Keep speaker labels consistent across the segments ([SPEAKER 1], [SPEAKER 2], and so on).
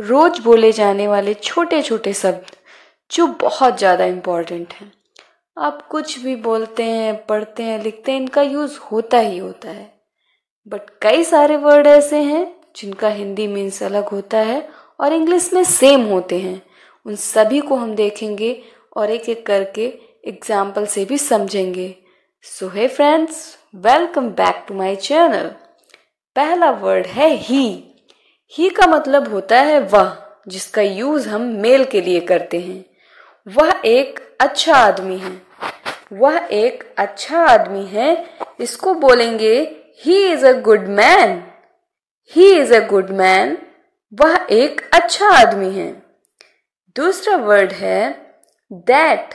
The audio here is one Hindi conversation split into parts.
[SPEAKER 1] रोज बोले जाने वाले छोटे छोटे शब्द जो बहुत ज़्यादा इम्पॉर्टेंट हैं आप कुछ भी बोलते हैं पढ़ते हैं लिखते हैं इनका यूज़ होता ही होता है बट कई सारे वर्ड ऐसे हैं जिनका हिंदी मीन्स अलग होता है और इंग्लिश में सेम होते हैं उन सभी को हम देखेंगे और एक एक करके एग्जाम्पल से भी समझेंगे so hi friends welcome back to my channel पहला वर्ड है ही ही का मतलब होता है वह जिसका यूज हम मेल के लिए करते हैं वह एक अच्छा आदमी है वह एक अच्छा आदमी है इसको बोलेंगे he is a good man he is a good man वह एक अच्छा आदमी है दूसरा वर्ड है दैट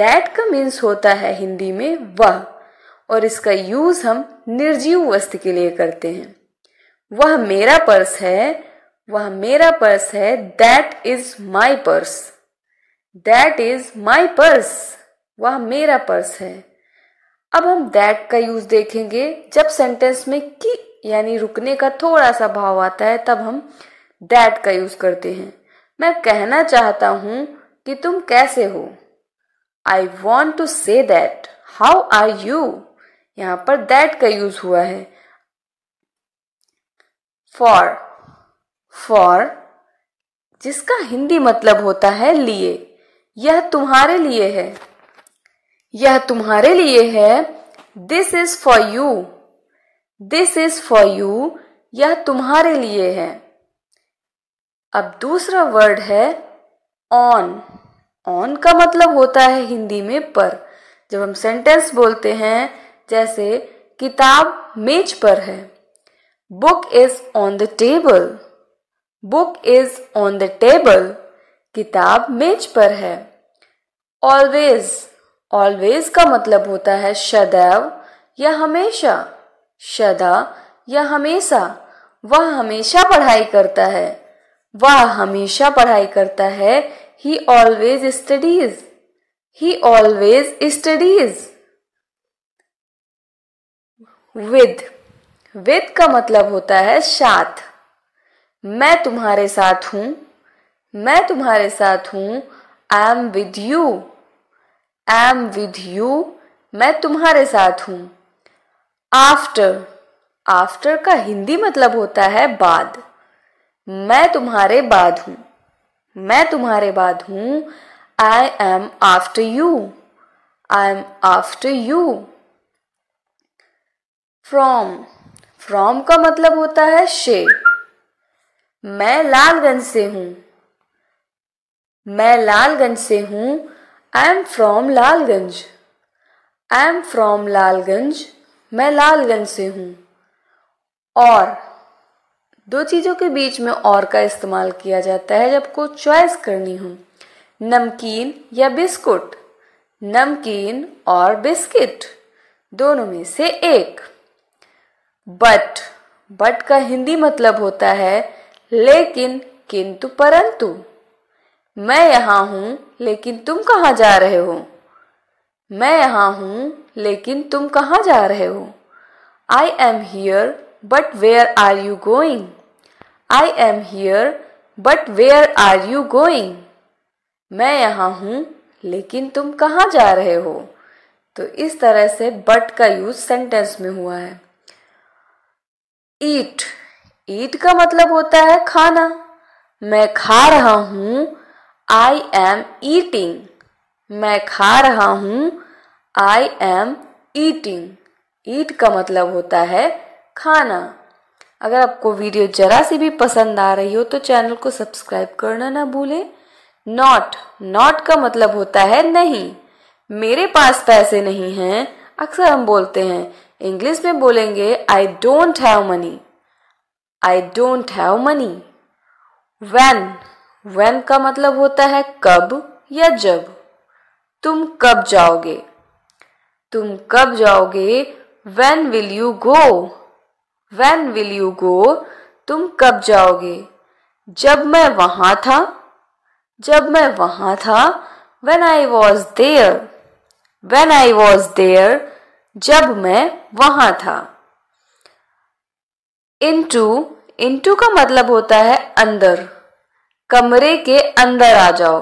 [SPEAKER 1] दैट का मीन्स होता है हिंदी में वह और इसका यूज हम निर्जीव वस्तु के लिए करते हैं वह मेरा पर्स है वह मेरा पर्स है that is my purse that is my purse वह मेरा पर्स है अब हम दैट का यूज देखेंगे जब सेंटेंस में की यानी रुकने का थोड़ा सा भाव आता है तब हम दैट का यूज करते हैं मैं कहना चाहता हूं कि तुम कैसे हो I want to say that how are you यहाँ पर दैट का यूज हुआ है फॉर फॉर जिसका हिंदी मतलब होता है लिए यह तुम्हारे लिए है यह तुम्हारे लिए है this is for you this is for you यह तुम्हारे लिए है अब दूसरा वर्ड है ऑन ऑन का मतलब होता है हिंदी में पर जब हम सेंटेंस बोलते हैं जैसे किताब मेज पर है book is on the table book is on the table किताब मेज पर है ऑलवेज ऑलवेज का मतलब होता है सदैव या हमेशा सदा या हमेशा वह हमेशा पढ़ाई करता है वह हमेशा पढ़ाई करता है he always studies he always studies with with का मतलब होता है साथ मैं तुम्हारे साथ हूं मैं तुम्हारे साथ हूं I am with you I am with you मैं तुम्हारे साथ हूं आफ्टर आफ्टर का हिंदी मतलब होता है बाद मैं तुम्हारे बाद हूं मैं तुम्हारे बाद हूं I am after you I am after you from from का मतलब होता है शे मैं लालगंज से हूं मैं लालगंज से हूं I am from Lalganj I am from Lalganj मैं लालगंज से हूँ और दो चीज़ों के बीच में और का इस्तेमाल किया जाता है जब को चॉइस करनी हो नमकीन या बिस्कुट नमकीन और बिस्किट दोनों में से एक बट बट का हिंदी मतलब होता है लेकिन किंतु परंतु मैं यहाँ हूँ लेकिन तुम कहां जा रहे हो मैं यहाँ हूँ लेकिन तुम कहाँ जा रहे हो I am here but where are you going I am here but where are you going मैं यहाँ हूँ लेकिन तुम कहां जा रहे हो तो इस तरह से बट का यूज सेंटेंस में हुआ है ईट ईट का मतलब होता है खाना मैं खा रहा हूं आई एम ईटिंग मैं खा रहा हूं आई एम ईटिंग ईट का मतलब होता है खाना अगर आपको वीडियो जरा सी भी पसंद आ रही हो तो चैनल को सब्सक्राइब करना ना भूलें नॉट नॉट का मतलब होता है नहीं मेरे पास पैसे नहीं हैं अक्सर हम बोलते हैं इंग्लिश में बोलेंगे I don't have money I don't have money when when का मतलब होता है कब या जब तुम कब जाओगे तुम कब जाओगे when will you go when will you go तुम कब जाओगे जब मैं वहां था जब मैं वहां था when I was there when I was there जब मैं वहां था इंटू इंटू का मतलब होता है अंदर कमरे के अंदर आ जाओ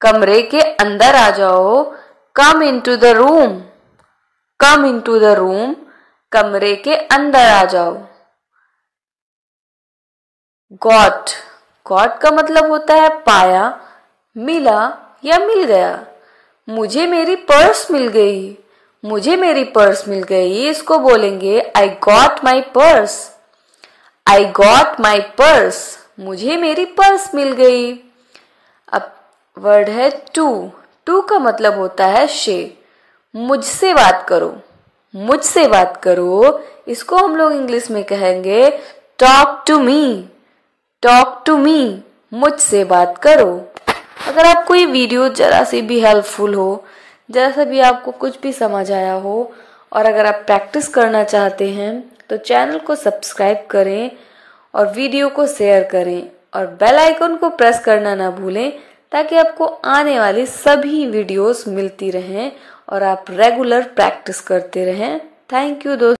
[SPEAKER 1] कमरे के अंदर आ जाओ come to the room come to the room कमरे के अंदर आ जाओ गॉट गॉट का मतलब होता है पाया मिला या मिल गया मुझे मेरी पर्स मिल गई मुझे मेरी पर्स मिल गई इसको बोलेंगे I got my purse I got my purse मुझे मेरी पर्स मिल गई अब वर्ड है टू टू का मतलब होता है शे मुझसे बात करो मुझसे बात करो इसको हम लोग इंग्लिश में कहेंगे talk to me talk to me मुझसे बात करो अगर आपको ये वीडियो जरा सी भी हेल्पफुल हो जरा सा भी आपको कुछ भी समझ आया हो और अगर आप प्रैक्टिस करना चाहते हैं तो चैनल को सब्सक्राइब करें और वीडियो को शेयर करें और बेल आइकन को प्रेस करना ना भूलें ताकि आपको आने वाली सभी वीडियोस मिलती रहें और आप रेगुलर प्रैक्टिस करते रहें थैंक यू दोस्तों